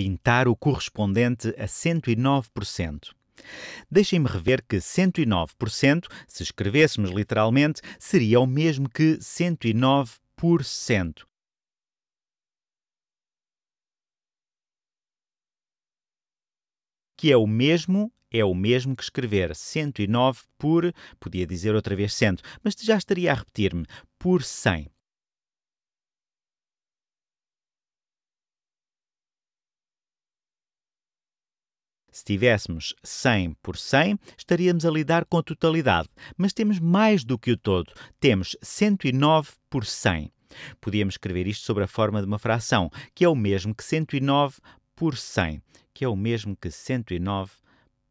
pintar o correspondente a 109%. Deixem-me rever que 109%, se escrevêssemos literalmente, seria o mesmo que 109%. Que é o mesmo, é o mesmo que escrever 109 por, podia dizer outra vez 100, mas já estaria a repetir-me, por 100. Se tivéssemos 100 por 100, estaríamos a lidar com a totalidade, mas temos mais do que o todo. Temos 109 por 100. Podíamos escrever isto sobre a forma de uma fração, que é o mesmo que 109 por 100, que é o mesmo que 109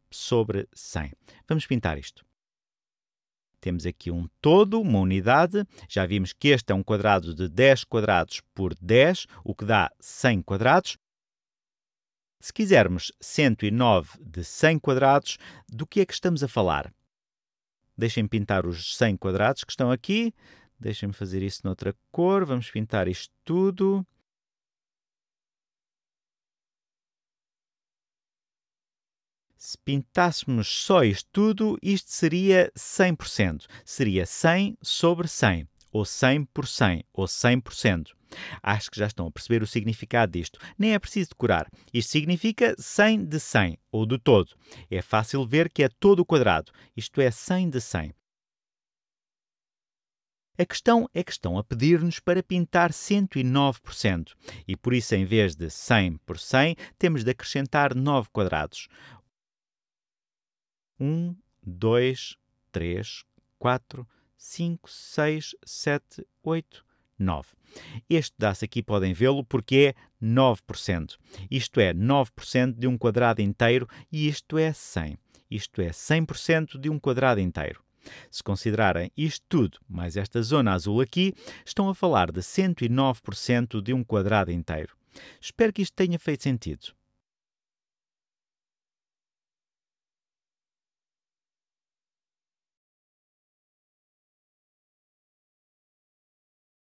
sobre 100. Vamos pintar isto. Temos aqui um todo, uma unidade. Já vimos que este é um quadrado de 10 quadrados por 10, o que dá 100 quadrados. Se quisermos 109 de 100 quadrados, do que é que estamos a falar? Deixem pintar os 100 quadrados que estão aqui. Deixem-me fazer isso noutra cor. Vamos pintar isto tudo. Se pintássemos só isto tudo, isto seria 100%. Seria 100 sobre 100, ou 100 por 100, ou 100%. Acho que já estão a perceber o significado disto. Nem é preciso decorar. Isto significa 100 de 100, ou do todo. É fácil ver que é todo o quadrado, isto é 100 de 100. A questão é que estão a pedir-nos para pintar 109%, e por isso, em vez de 100 por 100, temos de acrescentar 9 quadrados. 1, 2, 3, 4, 5, 6, 7, 8, 9. Este pedaço aqui podem vê-lo porque é 9%. Isto é 9% de um quadrado inteiro e isto é 100. Isto é 100% de um quadrado inteiro. Se considerarem isto tudo, mais esta zona azul aqui, estão a falar de 109% de um quadrado inteiro. Espero que isto tenha feito sentido.